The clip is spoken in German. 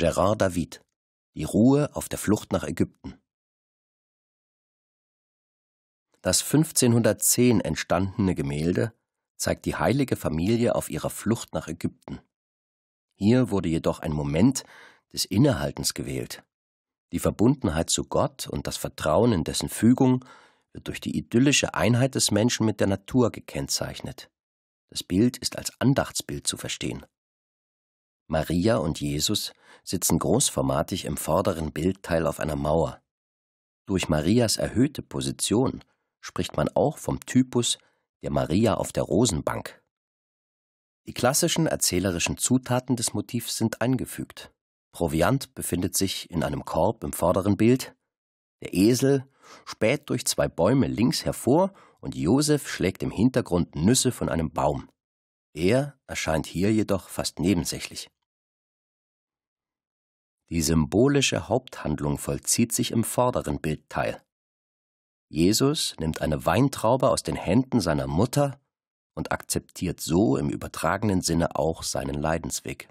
Gerard David Die Ruhe auf der Flucht nach Ägypten. Das 1510 entstandene Gemälde zeigt die heilige Familie auf ihrer Flucht nach Ägypten. Hier wurde jedoch ein Moment des Innehaltens gewählt. Die Verbundenheit zu Gott und das Vertrauen in dessen Fügung wird durch die idyllische Einheit des Menschen mit der Natur gekennzeichnet. Das Bild ist als Andachtsbild zu verstehen. Maria und Jesus sitzen großformatig im vorderen Bildteil auf einer Mauer. Durch Marias erhöhte Position spricht man auch vom Typus der Maria auf der Rosenbank. Die klassischen erzählerischen Zutaten des Motivs sind eingefügt. Proviant befindet sich in einem Korb im vorderen Bild, der Esel späht durch zwei Bäume links hervor und Josef schlägt im Hintergrund Nüsse von einem Baum. Er erscheint hier jedoch fast nebensächlich. Die symbolische Haupthandlung vollzieht sich im vorderen Bildteil. Jesus nimmt eine Weintraube aus den Händen seiner Mutter und akzeptiert so im übertragenen Sinne auch seinen Leidensweg.